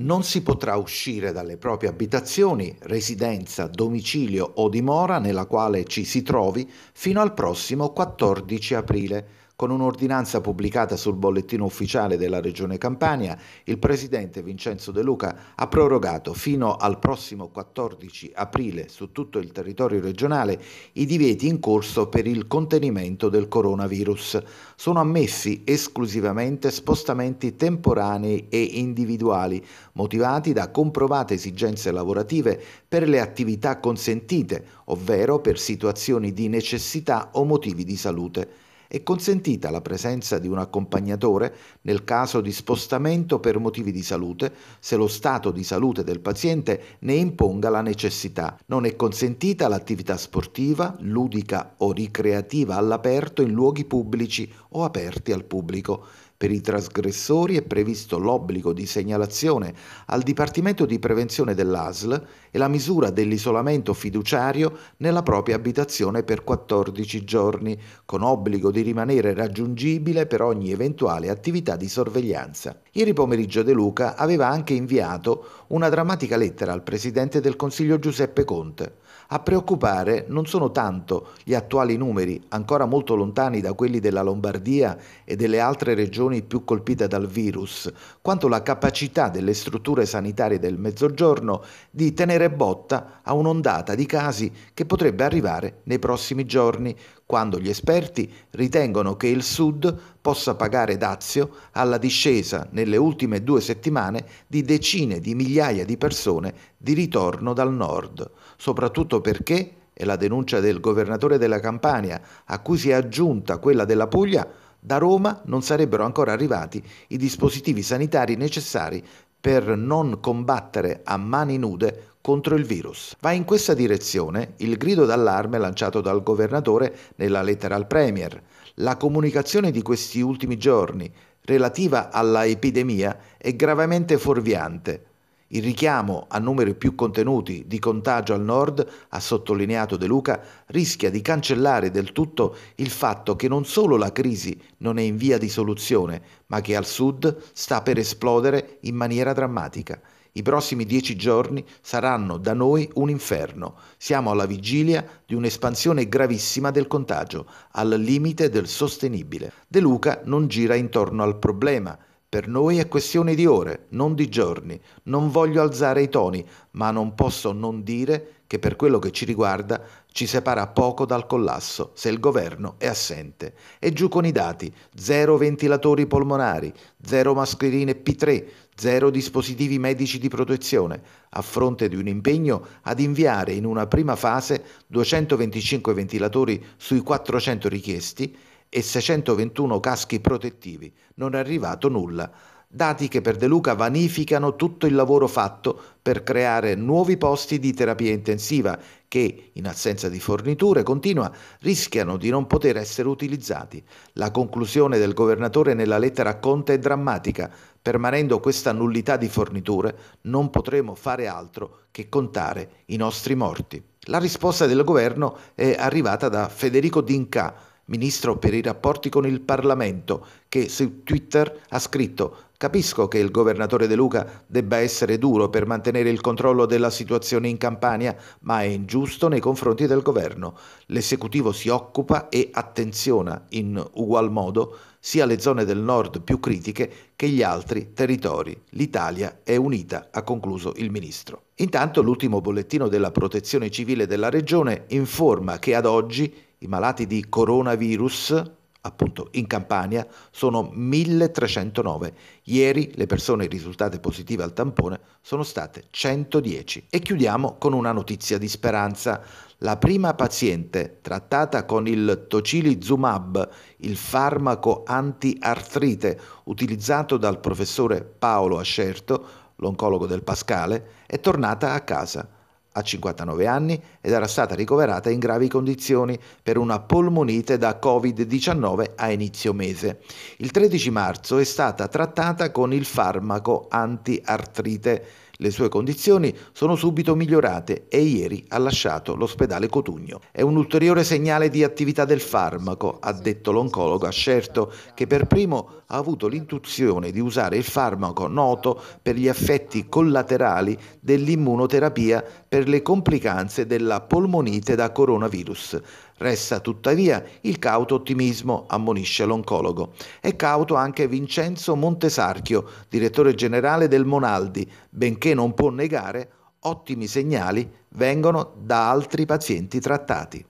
non si potrà uscire dalle proprie abitazioni, residenza, domicilio o dimora nella quale ci si trovi fino al prossimo 14 aprile con un'ordinanza pubblicata sul bollettino ufficiale della Regione Campania, il Presidente Vincenzo De Luca ha prorogato fino al prossimo 14 aprile su tutto il territorio regionale i divieti in corso per il contenimento del coronavirus. Sono ammessi esclusivamente spostamenti temporanei e individuali, motivati da comprovate esigenze lavorative per le attività consentite, ovvero per situazioni di necessità o motivi di salute è consentita la presenza di un accompagnatore nel caso di spostamento per motivi di salute, se lo stato di salute del paziente ne imponga la necessità. Non è consentita l'attività sportiva, ludica o ricreativa all'aperto in luoghi pubblici o aperti al pubblico. Per i trasgressori è previsto l'obbligo di segnalazione al Dipartimento di Prevenzione dell'ASL e la misura dell'isolamento fiduciario nella propria abitazione per 14 giorni, con obbligo di rimanere raggiungibile per ogni eventuale attività di sorveglianza. Ieri pomeriggio De Luca aveva anche inviato una drammatica lettera al Presidente del Consiglio Giuseppe Conte. A preoccupare non sono tanto gli attuali numeri, ancora molto lontani da quelli della Lombardia e delle altre regioni più colpite dal virus, quanto la capacità delle strutture sanitarie del Mezzogiorno di tenere botta a un'ondata di casi che potrebbe arrivare nei prossimi giorni, quando gli esperti ritengono che il Sud possa pagare dazio alla discesa nelle ultime due settimane di decine di migliaia di persone di ritorno dal nord, soprattutto perché, e la denuncia del governatore della Campania, a cui si è aggiunta quella della Puglia, da Roma non sarebbero ancora arrivati i dispositivi sanitari necessari per non combattere a mani nude contro il virus. Va in questa direzione il grido d'allarme lanciato dal governatore nella lettera al Premier. La comunicazione di questi ultimi giorni relativa alla epidemia è gravemente fuorviante, il richiamo a numeri più contenuti di contagio al nord, ha sottolineato De Luca, rischia di cancellare del tutto il fatto che non solo la crisi non è in via di soluzione, ma che al sud sta per esplodere in maniera drammatica. I prossimi dieci giorni saranno da noi un inferno. Siamo alla vigilia di un'espansione gravissima del contagio, al limite del sostenibile. De Luca non gira intorno al problema per noi è questione di ore, non di giorni. Non voglio alzare i toni, ma non posso non dire che per quello che ci riguarda ci separa poco dal collasso se il governo è assente. E giù con i dati, zero ventilatori polmonari, zero mascherine P3, zero dispositivi medici di protezione, a fronte di un impegno ad inviare in una prima fase 225 ventilatori sui 400 richiesti e 621 caschi protettivi. Non è arrivato nulla. Dati che per De Luca vanificano tutto il lavoro fatto per creare nuovi posti di terapia intensiva che, in assenza di forniture, continua, rischiano di non poter essere utilizzati. La conclusione del governatore nella lettera a Conte è drammatica. Permanendo questa nullità di forniture non potremo fare altro che contare i nostri morti. La risposta del governo è arrivata da Federico Dinca, ministro per i rapporti con il Parlamento, che su Twitter ha scritto Capisco che il governatore De Luca debba essere duro per mantenere il controllo della situazione in Campania, ma è ingiusto nei confronti del governo. L'esecutivo si occupa e attenziona in ugual modo sia le zone del nord più critiche che gli altri territori. L'Italia è unita, ha concluso il ministro. Intanto l'ultimo bollettino della protezione civile della regione informa che ad oggi i malati di coronavirus, appunto in Campania, sono 1309. Ieri le persone risultate positive al tampone sono state 110. E chiudiamo con una notizia di speranza. La prima paziente trattata con il tocilizumab, il farmaco antiartrite utilizzato dal professore Paolo Ascerto, l'oncologo del Pascale, è tornata a casa a 59 anni ed era stata ricoverata in gravi condizioni per una polmonite da Covid-19 a inizio mese. Il 13 marzo è stata trattata con il farmaco antiartrite le sue condizioni sono subito migliorate e ieri ha lasciato l'ospedale Cotugno. È un ulteriore segnale di attività del farmaco, ha detto l'oncologo Ascerto, che per primo ha avuto l'intuizione di usare il farmaco noto per gli effetti collaterali dell'immunoterapia per le complicanze della polmonite da coronavirus. Resta tuttavia il cauto ottimismo, ammonisce l'oncologo. È cauto anche Vincenzo Montesarchio, direttore generale del Monaldi, benché che non può negare ottimi segnali vengono da altri pazienti trattati.